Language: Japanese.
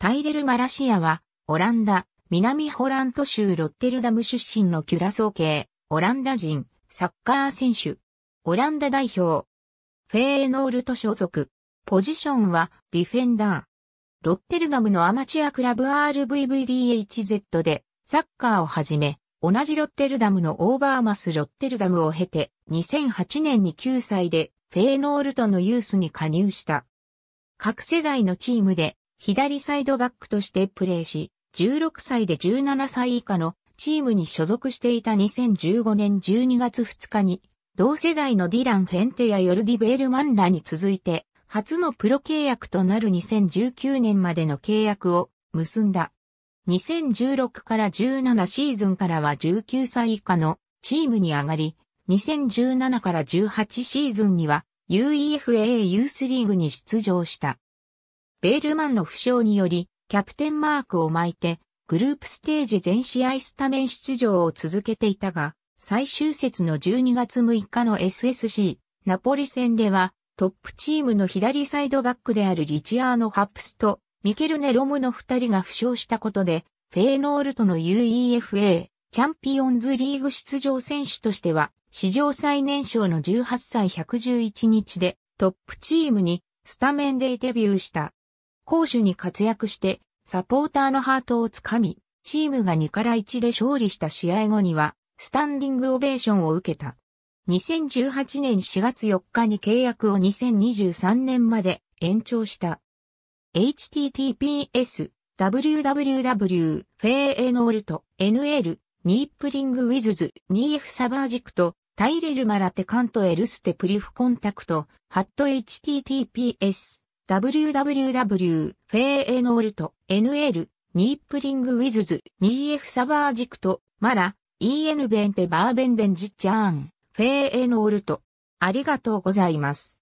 タイレル・マラシアは、オランダ、南ホラント州ロッテルダム出身のキュラソー系、オランダ人、サッカー選手。オランダ代表。フェーノールト所属。ポジションはディフェンダー。ロッテルダムのアマチュアクラブ RVVDHZ でサッカーをはじめ、同じロッテルダムのオーバーマスロッテルダムを経て、2008年に9歳でフェーノールトのユースに加入した。各世代のチームで左サイドバックとしてプレーし、16歳で17歳以下のチームに所属していた2015年12月2日に、同世代のディラン・フェンテやヨルディ・ベールマンらに続いて、初のプロ契約となる2019年までの契約を結んだ。2016から17シーズンからは19歳以下のチームに上がり、2017から18シーズンには UEFA ユースリーグに出場した。ベールマンの負傷により、キャプテンマークを巻いて、グループステージ全試合スタメン出場を続けていたが、最終節の12月6日の SSC、ナポリ戦では、トップチームの左サイドバックであるリチアーノ・ハプスと、ミケルネ・ロムの二人が負傷したことで、フェーノールとの UEFA、チャンピオンズリーグ出場選手としては、史上最年少の18歳111日で、トップチームにスタメンでデビューした。攻守に活躍して、サポーターのハートをつかみ、チームが2から1で勝利した試合後には、スタンディングオベーションを受けた。2018年4月4日に契約を2023年まで延長した。https w w w f e y e n o o n l n l ニープリングウィズズ 2F サバージクトタイレルマラテカントエルステプリフコンタクトハット https www, フェーエノールト、NL、ニープリングウィズズ、ニーサバージクト、マラ、EN ベンテバーベンデンジッチャーン、フェーエノールト。ありがとうございます。